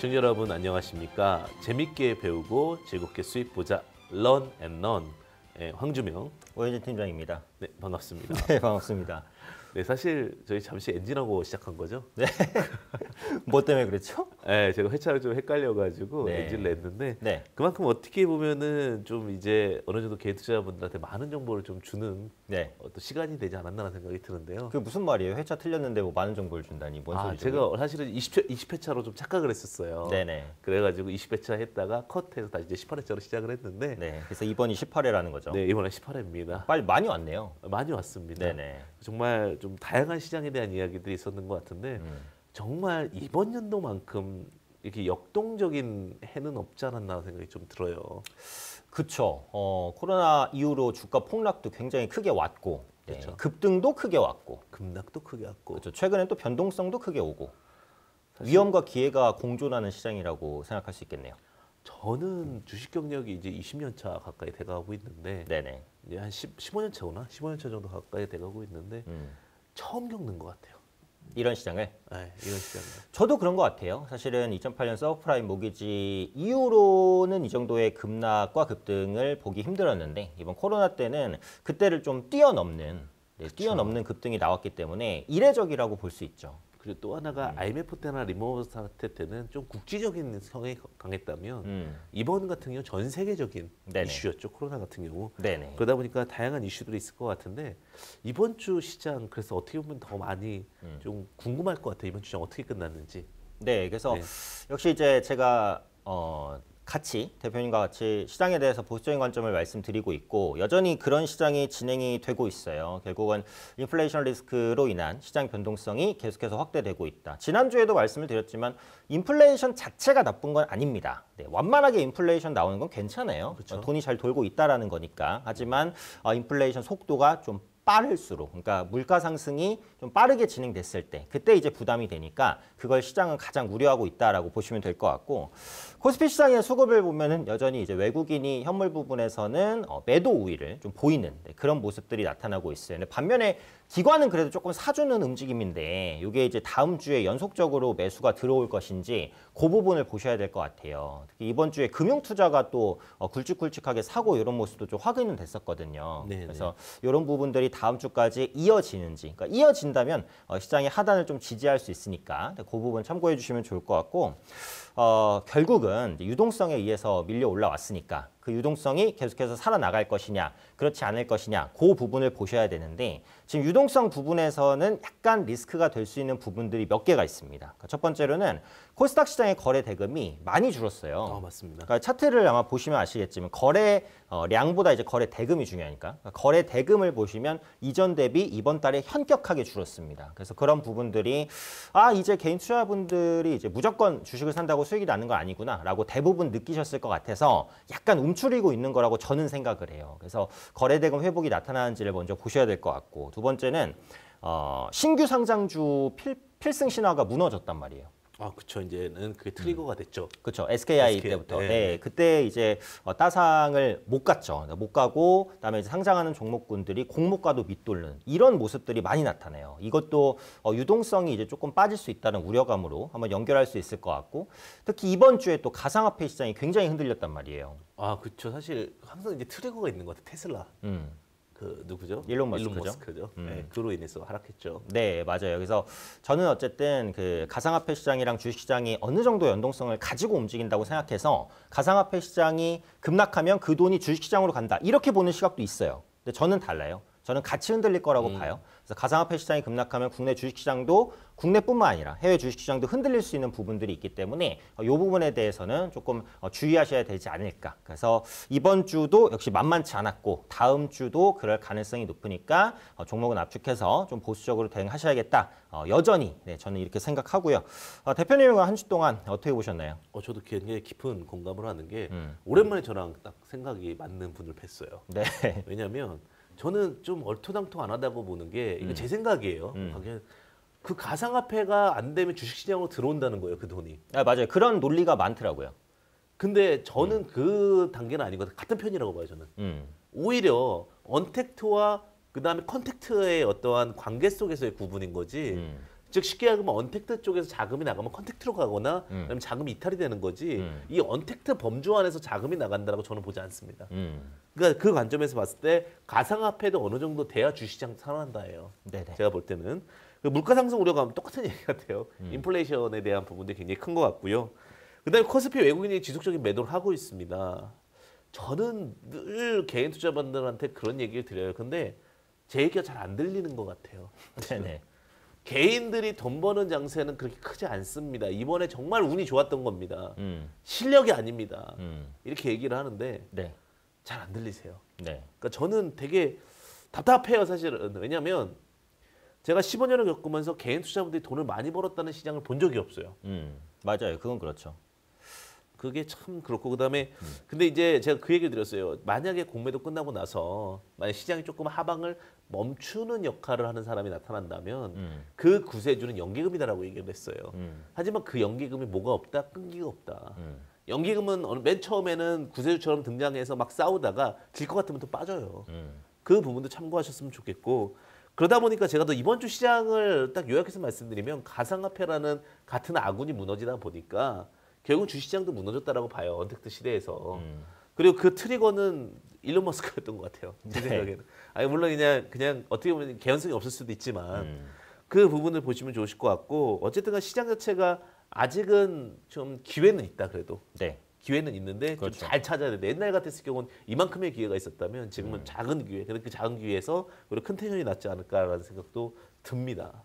시청자 여러분 안녕하십니까? 재밌게 배우고 즐겁게 수입 보자 런 앤런 네, 황주명 오현진 팀장입니다. 네, 반갑습니다. 네, 반갑습니다. 네, 사실 저희 잠시 엔진하고 시작한 거죠. 네. 뭐 때문에 그랬죠? 네, 제가 회차를 좀 헷갈려가지고 네. 엔진을 냈는데 네. 그만큼 어떻게 보면은 좀 이제 어느 정도 개인 투자자분들한테 많은 정보를 좀 주는 네. 어떤 시간이 되지 않았나라는 생각이 드는데요. 그게 무슨 말이에요? 회차 틀렸는데 뭐 많은 정보를 준다니 뭔 아, 소리죠? 제가 사실은 20회, 20회차로 좀 착각을 했었어요. 네네. 그래가지고 20회차 했다가 컷해서 다시 이제 18회차로 시작을 했는데 네, 그래서 이번이 18회라는 거죠? 네, 이번에 18회입니다. 빨리 많이 왔네요. 많이 왔습니다. 네네. 정말 좀 다양한 시장에 대한 이야기들이 있었는 것 같은데 음. 정말 이번 연도만큼 이렇게 역동적인 해는 없지 않았나 생각이 좀 들어요. 그렇죠. 어, 코로나 이후로 주가 폭락도 굉장히 크게 왔고 네. 급등도 크게 왔고 급락도 크게 왔고 그렇죠. 최근엔 또 변동성도 크게 오고 사실... 위험과 기회가 공존하는 시장이라고 생각할 수 있겠네요. 저는 음. 주식 경력이 이제 20년 차 가까이 돼가고 있는데 네네. 이제 한 10, 15년 차구나 15년 차 정도 가까이 돼가고 있는데 음. 처음 겪는 것 같아요. 이런 시장을? 네, 이런 시장을. 저도 그런 것 같아요. 사실은 2008년 서브프라임 모기지 이후로는 이 정도의 급락과 급등을 보기 힘들었는데 이번 코로나 때는 그때를 좀 뛰어넘는 네, 뛰어넘는 급등이 나왔기 때문에 이례적이라고 볼 수 있죠. 그리고 또 하나가 음. IMF 때나 리모버 사태 때는 좀 국지적인 성에 강했다면 음. 이번 같은 경우 전 세계적인 네네. 이슈였죠 코로나 같은 경우 네네. 그러다 보니까 다양한 이슈들이 있을 것 같은데 이번 주 시장 그래서 어떻게 보면 더 많이 음. 좀 궁금할 것 같아요 이번 주장 어떻게 끝났는지 네 그래서 네. 역시 이제 제가 어 같이 대표님과 같이 시장에 대해서 보수적인 관점을 말씀드리고 있고 여전히 그런 시장이 진행이 되고 있어요. 결국은 인플레이션 리스크로 인한 시장 변동성이 계속해서 확대되고 있다. 지난주에도 말씀을 드렸지만 인플레이션 자체가 나쁜 건 아닙니다. 네, 완만하게 인플레이션 나오는 건 괜찮아요. 그렇죠. 돈이 잘 돌고 있다라는 거니까. 하지만 아, 인플레이션 속도가 좀 빠를수록 그러니까 물가 상승이 좀 빠르게 진행됐을 때 그때 이제 부담이 되니까 그걸 시장은 가장 우려하고 있다라고 보시면 될 것 같고 코스피 시장의 수급을 보면은 여전히 이제 외국인이 현물 부분에서는 어, 매도 우위를 좀 보이는 네, 그런 모습들이 나타나고 있어요. 반면에 기관은 그래도 조금 사주는 움직임인데 이게 이제 다음 주에 연속적으로 매수가 들어올 것인지 그 부분을 보셔야 될 것 같아요. 특히 이번 주에 금융 투자가 또 어, 굵직굵직하게 사고 이런 모습도 좀 확인은 됐었거든요. 네네. 네. 그래서 이런 부분들이 다 다음 주까지 이어지는지 그러니까 이어진다면 어, 시장의 하단을 좀 지지할 수 있으니까 그 부분 참고해 주시면 좋을 것 같고 어, 결국은 유동성에 의해서 밀려 올라왔으니까 그 유동성이 계속해서 살아나갈 것이냐 그렇지 않을 것이냐 그 부분을 보셔야 되는데 지금 유동성 부분에서는 약간 리스크가 될 수 있는 부분들이 몇 개가 있습니다. 그러니까 첫 번째로는 코스닥 시장의 거래 대금이 많이 줄었어요. 어, 맞습니다. 그러니까 차트를 아마 보시면 아시겠지만 거래량보다 어, 이제 거래 대금이 중요하니까 니까 그러니까 거래 대금을 보시면 이전 대비 이번 달에 현격하게 줄었습니다. 그래서 그런 부분들이 아 이제 개인 투자분들이 이제 무조건 주식을 산다고 수익이 나는 거 아니구나라고 대부분 느끼셨을 것 같아서 약간 움츠 줄이고 있는 거라고 저는 생각을 해요. 그래서 거래대금 회복이 나타나는지를 먼저 보셔야 될 것 같고 두 번째는 어, 신규 상장주 필, 필승 신화가 무너졌단 말이에요. 아, 그쵸. 이제는 그게 트리거가 음. 됐죠. 그쵸. SKI, SKI 때부터. 네, 네. 네. 그때 이제 어, 따상을 못 갔죠. 그러니까 못 가고, 그 다음에 상장하는 종목군들이 공모가도 밑돌는 이런 모습들이 많이 나타나요. 이것도 어, 유동성이 이제 조금 빠질 수 있다는 우려감으로 한번 연결할 수 있을 것 같고, 특히 이번 주에 또 가상화폐 시장이 굉장히 흔들렸단 말이에요. 아, 그쵸. 사실 항상 이제 트리거가 있는 것 같아요. 테슬라. 음. 그 누구죠? 일론 머스크죠. 일론 머스크죠. 음. 네, 그로 인해서 하락했죠. 네, 맞아요. 그래서 저는 어쨌든 그 가상화폐 시장이랑 주식 시장이 어느 정도 연동성을 가지고 움직인다고 생각해서 가상화폐 시장이 급락하면 그 돈이 주식 시장으로 간다. 이렇게 보는 시각도 있어요. 근데 저는 달라요. 저는 같이 흔들릴 거라고 음. 봐요. 그래서 가상화폐 시장이 급락하면 국내 주식시장도 국내뿐만 아니라 해외 주식시장도 흔들릴 수 있는 부분들이 있기 때문에 이 어, 부분에 대해서는 조금 어, 주의하셔야 되지 않을까. 그래서 이번 주도 역시 만만치 않았고 다음 주도 그럴 가능성이 높으니까 어, 종목은 압축해서 좀 보수적으로 대응하셔야겠다. 여전히 네, 저는 이렇게 생각하고요. 대표님과 한주 동안 어떻게 보셨나요? 어, 저도 굉장히 깊은 공감을 하는 게 음. 오랜만에 저랑 딱 생각이 맞는 분을 뵀어요. 네. 왜냐하면 저는 좀 얼토당토 안 하다고 보는 게 이거 음. 제 생각이에요. 음. 그 가상화폐가 안 되면 주식시장으로 들어온다는 거예요, 그 돈이. 아, 맞아요. 그런 논리가 많더라고요. 근데 저는 음. 그 단계는 아니거든요. 같은 편이라고 봐요, 저는. 음. 오히려 언택트와 그다음에 컨택트의 어떠한 관계 속에서의 구분인 거지. 음. 즉 쉽게 말하면 언택트 쪽에서 자금이 나가면 컨택트로 가거나 음. 아니면 자금이 이탈이 되는 거지 음. 이 언택트 범주 안에서 자금이 나간다라고 저는 보지 않습니다. 음. 그러니까 그 관점에서 봤을 때 가상화폐도 어느 정도 대화 주시장 산아한다예요 네네. 제가 볼 때는 그 물가 상승 우려가 똑같은 얘기 같아요. 음. 인플레이션에 대한 부분도 굉장히 큰 것 같고요. 그다음에 코스피 외국인이 지속적인 매도를 하고 있습니다. 저는 늘 개인 투자자분들한테 그런 얘기를 드려요. 근데 제 얘기가 잘 안 들리는 것 같아요. 네네. 개인들이 돈 버는 장세는 그렇게 크지 않습니다. 이번에 정말 운이 좋았던 겁니다. 음. 실력이 아닙니다. 음. 이렇게 얘기를 하는데 네. 잘 안 들리세요. 네. 그러니까 저는 되게 답답해요 사실은. 왜냐하면 제가 15년을 겪으면서 개인 투자분들이 돈을 많이 벌었다는 시장을 본 적이 없어요. 음. 맞아요. 그건 그렇죠. 그게 참 그렇고 그다음에 음. 근데 이제 제가 그 얘기를 드렸어요. 만약에 공매도 끝나고 나서 만약 시장이 조금 하방을 멈추는 역할을 하는 사람이 나타난다면 음. 그 구세주는 연기금이다라고 얘기를 했어요. 음. 하지만 그 연기금이 뭐가 없다? 끈기가 없다. 음. 연기금은 맨 처음에는 구세주처럼 등장해서 막 싸우다가 질 것 같으면 또 빠져요. 음. 그 부분도 참고하셨으면 좋겠고 그러다 보니까 제가 또 이번 주 시장을 딱 요약해서 말씀드리면 가상화폐라는 같은 아군이 무너지다 보니까 결국 주시장도 무너졌다라고 봐요. 언택트 시대에서. 음. 그리고 그 트리거는 일론 머스크였던 것 같아요. 제 네. 생각에는. 아니 물론 그냥 그냥 어떻게 보면 개연성이 없을 수도 있지만 음. 그 부분을 보시면 좋으실 것 같고 어쨌든간 시장 자체가 아직은 좀 기회는 있다 그래도. 네. 기회는 있는데 그렇죠. 좀잘 찾아야 돼. 옛날 같았을 경우는 이만큼의 기회가 있었다면 지금은 음. 작은 기회. 그런그 그러니까 작은 기회에서 오히려 큰 텐션이 낫지 않을까라는 생각도 듭니다.